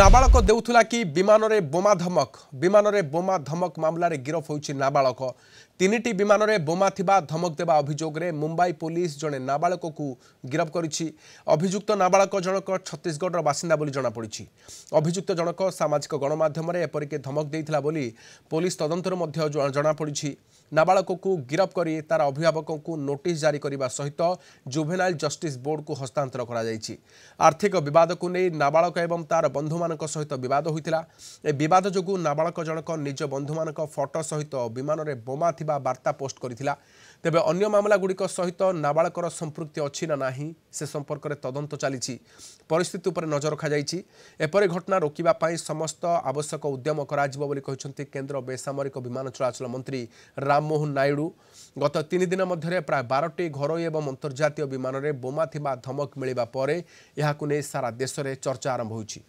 ନାବାଳକ ଦେଉଥିଲା କି ବିମାନରେ ବୋମା ଧମକ ବିମାନରେ ବୋମା ଧମକ ମାମଲାରେ ଗିରଫ ହୋଇଛି ନାବାଳକ ତିନିଟି ବିମାନରେ ବୋମା ଥିବା ଧମକ ଦେବା ଅଭିଯୋଗରେ ମୁମ୍ବାଇ ପୋଲିସ ଜଣେ ନାବାଳକକୁ ଗିରଫ କରିଛି ଅଭିଯୁକ୍ତ ନାବାଳକ ଜଣକ ଛତିଶଗଡ଼ର ବାସିନ୍ଦା ବୋଲି ଜଣାପଡ଼ିଛି ଅଭିଯୁକ୍ତ ଜଣକ ସାମାଜିକ ଗଣମାଧ୍ୟମରେ ଏପରିକି ଧମକ ଦେଇଥିଲା ବୋଲି ପୋଲିସ ତଦନ୍ତରୁ ମଧ୍ୟ ଜଣାପଡ଼ିଛି ନାବାଳକକୁ ଗିରଫ କରି ତାର ଅଭିଭାବକଙ୍କୁ ନୋଟିସ୍ ଜାରି କରିବା ସହିତ ଜୁଭେନାଇଲ୍ ଜଷ୍ଟିସ୍ ବୋର୍ଡକୁ ହସ୍ତାନ୍ତର କରାଯାଇଛି ଆର୍ଥିକ ବିବାଦକୁ ନେଇ ନାବାଳକ ଏବଂ ତାର ବନ୍ଧୁମାନଙ୍କ ସହିତ ବିବାଦ ହୋଇଥିଲା ଏ ବିବାଦ ଯୋଗୁଁ ନାବାଳକ ଜଣକ ନିଜ ବନ୍ଧୁମାନଙ୍କ ଫଟୋ ସହିତ ବିମାନରେ ବୋମା ଥିବା ବାର୍ତ୍ତା ପୋଷ୍ଟ କରିଥିଲା ତେବେ ଅନ୍ୟ ମାମଲାଗୁଡ଼ିକ ସହିତ ନାବାଳକର ସମ୍ପୃକ୍ତି ଅଛି ନା ନାହିଁ ସେ ସମ୍ପର୍କରେ ତଦନ୍ତ ଚାଲିଛି ପରିସ୍ଥିତି ଉପରେ ନଜର ରଖାଯାଇଛି ଏପରି ଘଟଣା ରୋକିବା ପାଇଁ ସମସ୍ତ ଆବଶ୍ୟକ ଉଦ୍ୟମ କରାଯିବ ବୋଲି କହିଛନ୍ତି କେନ୍ଦ୍ର ବେସାମରିକ ବିମାନ ଚଳାଚଳ ମନ୍ତ୍ରୀ ରାମ ରାମମୋହନ ନାଇଡ଼ୁ ଗତ ତିନି ଦିନ ମଧ୍ୟରେ ପ୍ରାୟ ବାରଟି ଘରୋଇ ଏବଂ ଅନ୍ତର୍ଜାତୀୟ ବିମାନରେ ବୋମା ଥିବା ଧମକ ମିଳିବା ପରେ ଏହାକୁ ନେଇ ସାରା ଦେଶରେ ଚର୍ଚ୍ଚା ଆରମ୍ଭ ହୋଇଛି